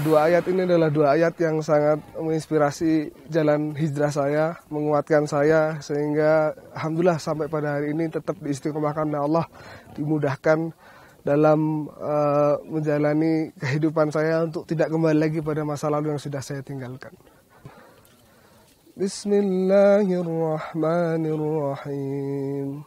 dua ayat ini adalah dua ayat yang sangat menginspirasi jalan hijrah saya, menguatkan saya sehingga alhamdulillah sampai pada hari ini tetap diistiqomahkan oleh Allah, dimudahkan dalam uh, menjalani kehidupan saya untuk tidak kembali lagi pada masa lalu yang sudah saya tinggalkan. Bismillahirrahmanirrahim.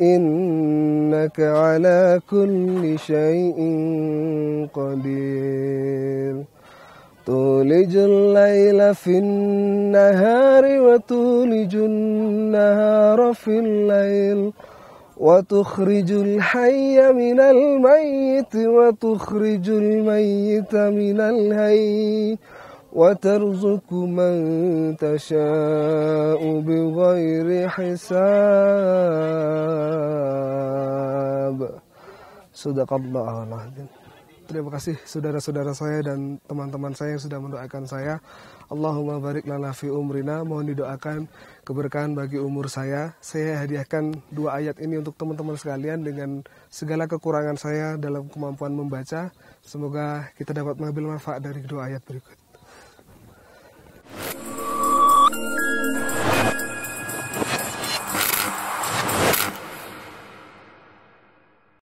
إنك على كل شيء قدير تولج الليل في النهار وتولج النهار في الليل وتخرج الحي من الميت وتخرج الميت من الهي وترزق من تشاء بغير حساب Sudakallah aladzim. Terima kasih saudara-saudara saya dan teman-teman saya yang sudah mendoakan saya. Allahumma barik lana fi umrina. Mohon didoakan keberkahan bagi umur saya. Saya hadiahkan dua ayat ini untuk teman-teman sekalian dengan segala kekurangan saya dalam kemampuan membaca. Semoga kita dapat mengambil manfaat dari kedua ayat berikut.